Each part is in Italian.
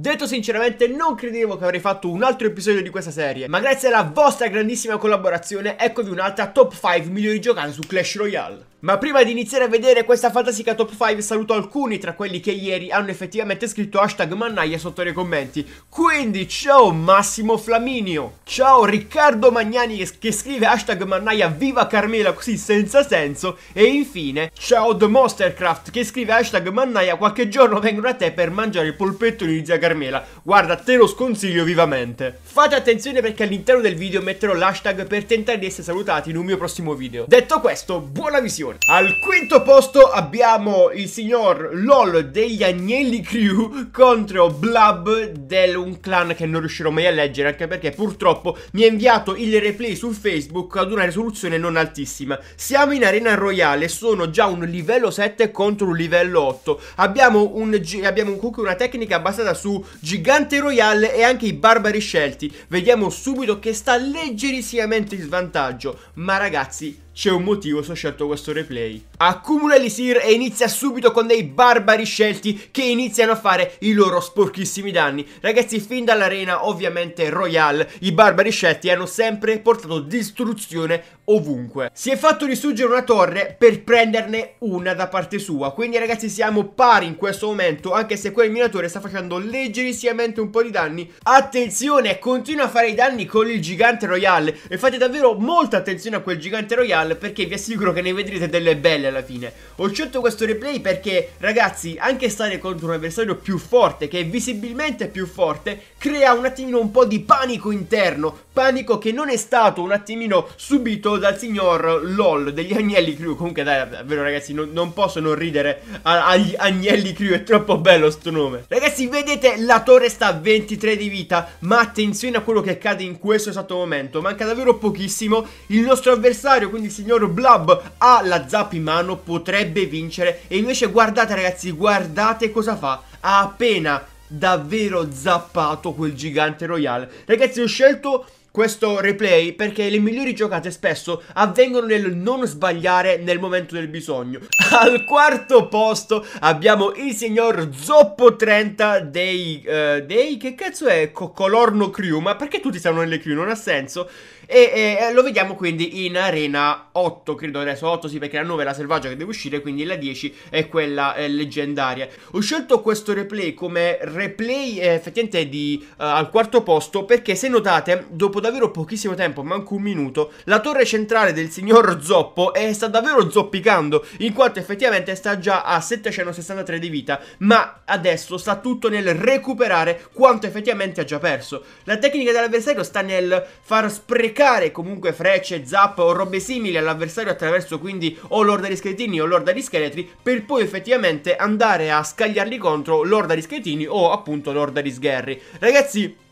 Detto sinceramente non credevo che avrei fatto un altro episodio di questa serie Ma grazie alla vostra grandissima collaborazione eccovi un'altra top 5 migliori giocate su Clash Royale ma prima di iniziare a vedere questa fantastica top 5 saluto alcuni tra quelli che ieri hanno effettivamente scritto hashtag mannaia sotto nei commenti Quindi ciao Massimo Flaminio Ciao Riccardo Magnani che scrive hashtag mannaia viva Carmela così senza senso E infine ciao The Monstercraft che scrive hashtag mannaia qualche giorno vengono a te per mangiare il polpetto di Zagara Carmela. Guarda, te lo sconsiglio vivamente. Fate attenzione perché all'interno del video metterò l'hashtag per tentare di essere salutati in un mio prossimo video. Detto questo, buona visione. Al quinto posto abbiamo il signor LOL degli Agnelli Crew contro Blab del un clan che non riuscirò mai a leggere anche perché purtroppo mi ha inviato il replay su Facebook ad una risoluzione non altissima. Siamo in Arena Royale, sono già un livello 7 contro un livello 8. Abbiamo, un, abbiamo comunque una tecnica basata su Gigante Royale e anche i Barbari Scelti. Vediamo subito che sta leggerissimamente in svantaggio, ma ragazzi c'è un motivo se ho scelto questo replay. Accumula l'Isir e inizia subito con dei barbari scelti che iniziano a fare i loro sporchissimi danni. Ragazzi, fin dall'arena, ovviamente Royal, i barbari scelti hanno sempre portato distruzione ovunque. Si è fatto distruggere una torre per prenderne una da parte sua. Quindi ragazzi siamo pari in questo momento, anche se quel minatore sta facendo leggerissimamente un po' di danni. Attenzione, continua a fare i danni con il gigante Royal. E fate davvero molta attenzione a quel gigante Royal social perché vi assicuro che ne vedrete delle belle alla fine. Ho scelto questo replay perché ragazzi anche stare contro un avversario più forte che è visibilmente più forte crea un attimino un po' di panico interno, panico che non è stato un attimino subito dal signor LOL degli Agnelli Crew. Comunque dai, davvero ragazzi non, non posso non ridere agli Agnelli Crew, è troppo bello sto nome. Ragazzi vedete la torre sta a 23 di vita ma attenzione a quello che accade in questo esatto momento, manca davvero pochissimo, il nostro avversario quindi si signor Blab ha la zappa in mano, potrebbe vincere. E invece guardate ragazzi, guardate cosa fa. Ha appena davvero zappato quel gigante royale. Ragazzi, ho scelto questo replay perché le migliori giocate spesso avvengono nel non sbagliare nel momento del bisogno. Al quarto posto abbiamo il signor Zoppo 30 dei... Uh, dei che cazzo è? Coccolorno Crew? Ma perché tutti stanno nelle Crew? Non ha senso. E, e, lo vediamo quindi in arena 8, credo adesso 8 sì perché la 9 è la selvaggia che deve uscire, quindi la 10 è quella eh, leggendaria. Ho scelto questo replay come replay eh, effettivamente di, eh, al quarto posto perché se notate dopo dopo davvero pochissimo tempo, manco un minuto, la torre centrale del signor Zoppo è, sta davvero zoppicando, in quanto effettivamente sta già a 763 di vita, ma adesso sta tutto nel recuperare quanto effettivamente ha già perso. La tecnica dell'avversario sta nel far sprecare comunque frecce, zap o robe simili all'avversario attraverso quindi o l'orda di scheletrini o l'orda di scheletri, per poi effettivamente andare a scagliarli contro l'orda di scheletrini o appunto l'orda di sgherri. Ragazzi,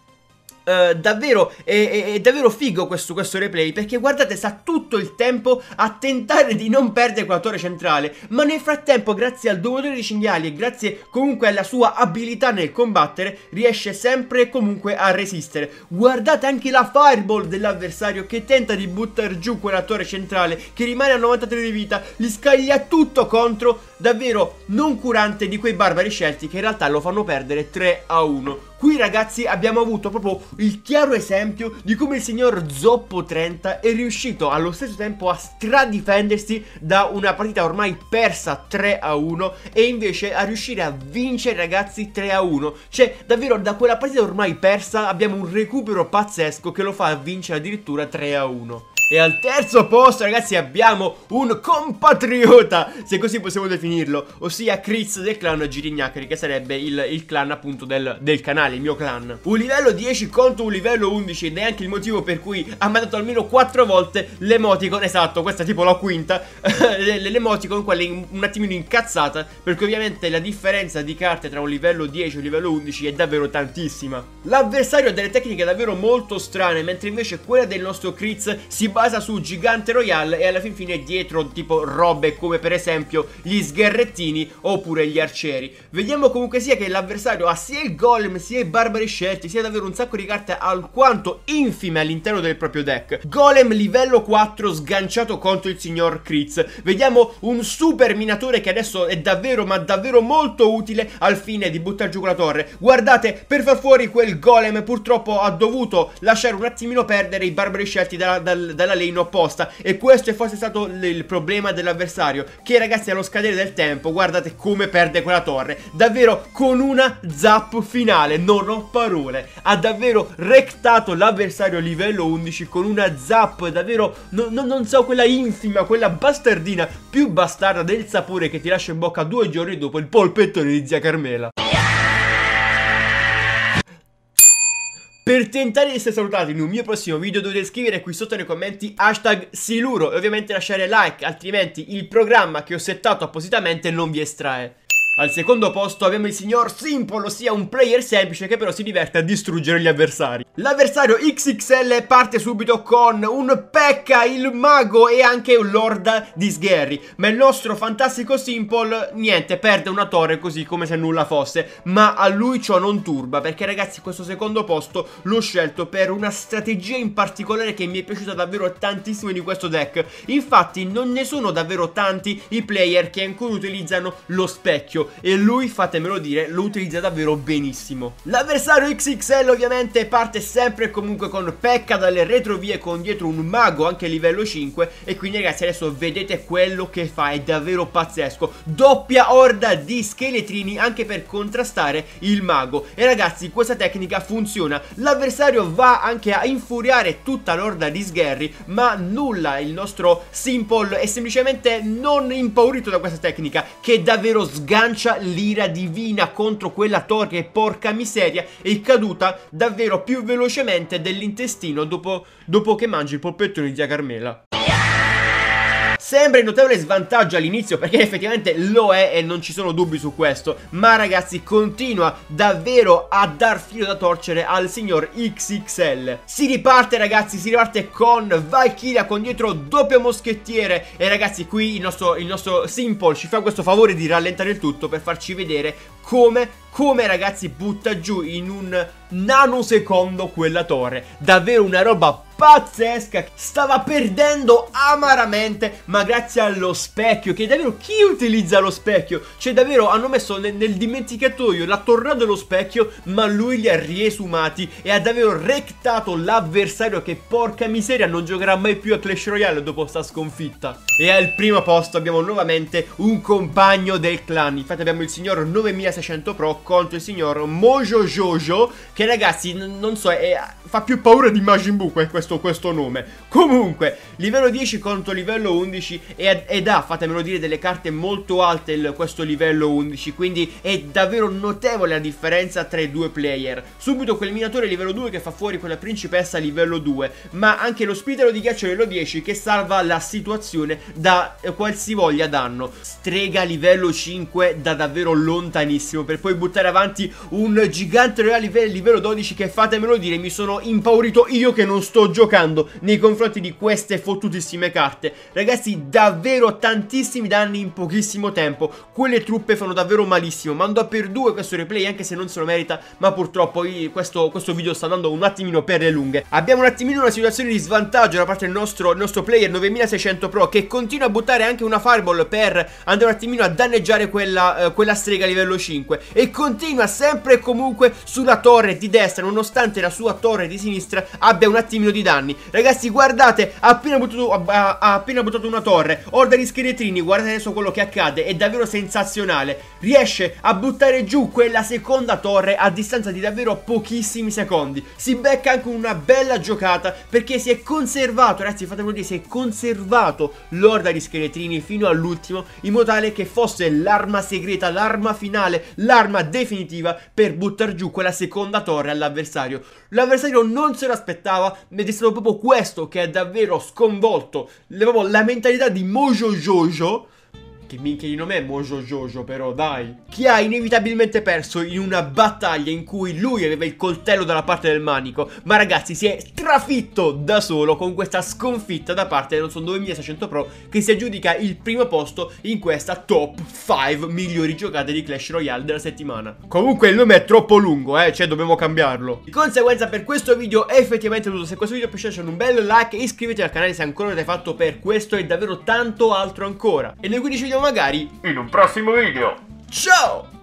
eh, davvero, è, è, davvero figo questo, questo, replay perché guardate sta tutto il tempo a tentare di non perdere quella torre centrale ma nel frattempo grazie al domatore di cinghiali e grazie comunque alla sua abilità nel combattere riesce sempre comunque a resistere guardate anche la fireball dell'avversario che tenta di buttare giù quella torre centrale che rimane a 93 di vita gli scaglia tutto contro davvero non curante di quei barbari scelti che in realtà lo fanno perdere 3 a 1. Qui ragazzi abbiamo avuto proprio il chiaro esempio di come il signor Zoppo 30 è riuscito allo stesso tempo a stradifendersi da una partita ormai persa 3 a 1 e invece a riuscire a vincere ragazzi 3 a 1. Cioè davvero da quella partita ormai persa abbiamo un recupero pazzesco che lo fa vincere addirittura 3 a 1. E al terzo posto ragazzi abbiamo un compatriota Se così possiamo definirlo Ossia Chris del clan Girignacri Che sarebbe il, il clan appunto del, del, canale, il mio clan Un livello 10 contro un livello 11 Ed è anche il motivo per cui ha mandato almeno 4 volte l'emoticon Esatto, questa è tipo la quinta L'emoticon, quella in, un attimino incazzata Perché ovviamente la differenza di carte tra un livello 10 e un livello 11 è davvero tantissima L'avversario ha delle tecniche davvero molto strane Mentre invece quella del nostro Chris si basa basa su Gigante Royale e alla fin fine dietro tipo robe come per esempio gli sgherrettini oppure gli arcieri. Vediamo comunque sia che l'avversario ha sia il golem sia i barbari scelti sia davvero un sacco di carte alquanto infime all'interno del proprio deck. Golem livello 4 sganciato contro il signor Kritz. Vediamo un super minatore che adesso è davvero ma davvero molto utile al fine di buttare giù con la torre. Guardate, per far fuori quel golem purtroppo ha dovuto lasciare un attimino perdere i barbari scelti dalla, dalla dalla lane opposta e questo è forse stato il problema dell'avversario che ragazzi allo scadere del tempo guardate come perde quella torre davvero con una zap finale non ho parole ha davvero rectato l'avversario livello 11 con una zap davvero no, no, non so quella infima quella bastardina più bastarda del sapore che ti lascia in bocca due giorni dopo il polpettone di zia Carmela Per tentare di essere salutati in un mio prossimo video dovete scrivere qui sotto nei commenti hashtag siluro e ovviamente lasciare like, altrimenti il programma che ho settato appositamente non vi estrae. Al secondo posto abbiamo il signor Simple, ossia un player semplice che però si diverte a distruggere gli avversari. L'avversario XXL parte subito con un Pekka, il mago e anche un Lord di Sgherri, ma il nostro fantastico Simple, niente, perde una torre così come se nulla fosse, ma a lui ciò non turba, perché ragazzi questo secondo posto l'ho scelto per una strategia in particolare che mi è piaciuta davvero tantissimo di questo deck, infatti non ne sono davvero tanti i player che ancora utilizzano lo specchio, e lui, fatemelo dire, lo utilizza davvero benissimo. L'avversario XXL ovviamente parte sempre e comunque con Pecca dalle retrovie con dietro un mago anche livello 5 e quindi ragazzi adesso vedete quello che fa, è davvero pazzesco. Doppia orda di scheletrini anche per contrastare il mago e ragazzi questa tecnica funziona. L'avversario va anche a infuriare tutta l'orda di sgherri ma nulla il nostro Simple è semplicemente non impaurito da questa tecnica che davvero sgancia lancia l'ira divina contro quella torre e porca miseria e caduta davvero più velocemente dell'intestino dopo, dopo che mangi il polpettone di Tia Carmela. Sembra in notevole svantaggio all'inizio perché effettivamente lo è e non ci sono dubbi su questo, ma ragazzi continua davvero a dar filo da torcere al signor XXL. Si riparte ragazzi, si riparte con Valkyria con dietro doppio moschettiere e ragazzi qui il nostro, il nostro Simple ci fa questo favore di rallentare il tutto per farci vedere come come ragazzi butta giù in un nanosecondo quella torre. Davvero una roba pazzesca. Stava perdendo amaramente, ma grazie allo specchio, che davvero chi utilizza lo specchio? Cioè davvero hanno messo nel, nel dimenticatoio la torre dello specchio, ma lui li ha riesumati e ha davvero rectato l'avversario che porca miseria non giocherà mai più a Clash Royale dopo sta sconfitta. E al primo posto abbiamo nuovamente un compagno del clan, infatti abbiamo il signor 9700 PS100 Pro contro il signor Mojo Jojo, che ragazzi, non so, è, fa più paura di Majin Buu questo, questo, nome. Comunque, livello 10 contro livello 11 ed, ed ha, fatemelo dire, delle carte molto alte il, questo livello 11, quindi è davvero notevole la differenza tra i due player. Subito quel minatore livello 2 che fa fuori quella principessa livello 2, ma anche lo spidero di ghiaccio livello 10 che salva la situazione da eh, qualsivoglia danno. Strega livello 5 da davvero lontanissimo benissimo per poi buttare avanti un gigante reale livello, livello 12 che fatemelo dire mi sono impaurito io che non sto giocando nei confronti di queste fottutissime carte. Ragazzi davvero tantissimi danni in pochissimo tempo, quelle truppe fanno davvero malissimo, mando a per due questo replay anche se non se lo merita ma purtroppo questo, questo video sta andando un attimino per le lunghe. Abbiamo un attimino una situazione di svantaggio da parte del nostro, il nostro player 9600 Pro che continua a buttare anche una fireball per andare un attimino a danneggiare quella, eh, quella strega livello 5 5 e continua sempre e comunque sulla torre di destra nonostante la sua torre di sinistra abbia un attimino di danni ragazzi guardate ha appena buttato, ha, ha appena buttato una torre orda di scheletrini guardate adesso quello che accade è davvero sensazionale riesce a buttare giù quella seconda torre a distanza di davvero pochissimi secondi si becca anche una bella giocata perché si è conservato ragazzi fatemelo dire si è conservato l'orda di scheletrini fino all'ultimo in modo tale che fosse l'arma segreta l'arma finale finale l'arma definitiva per buttare giù quella seconda torre all'avversario. L'avversario non se l'aspettava ed è stato proprio questo che ha davvero sconvolto proprio la mentalità di Mojo Jojo che minchia di nome è Mojo Jojo, però dai. Chi ha inevitabilmente perso in una battaglia in cui lui aveva il coltello dalla parte del manico. Ma ragazzi, si è trafitto da solo con questa sconfitta da parte del Nonson 2600 Pro che si aggiudica il primo posto in questa top 5 migliori giocate di Clash Royale della settimana. Comunque il nome è troppo lungo, eh, cioè dobbiamo cambiarlo. Di conseguenza per questo video è effettivamente tutto. Se questo video vi è piaciuto un bel like, e iscrivetevi al canale se ancora non l'avete fatto per questo e davvero tanto altro ancora. E noi quindi ci vediamo magari in un prossimo video. Ciao!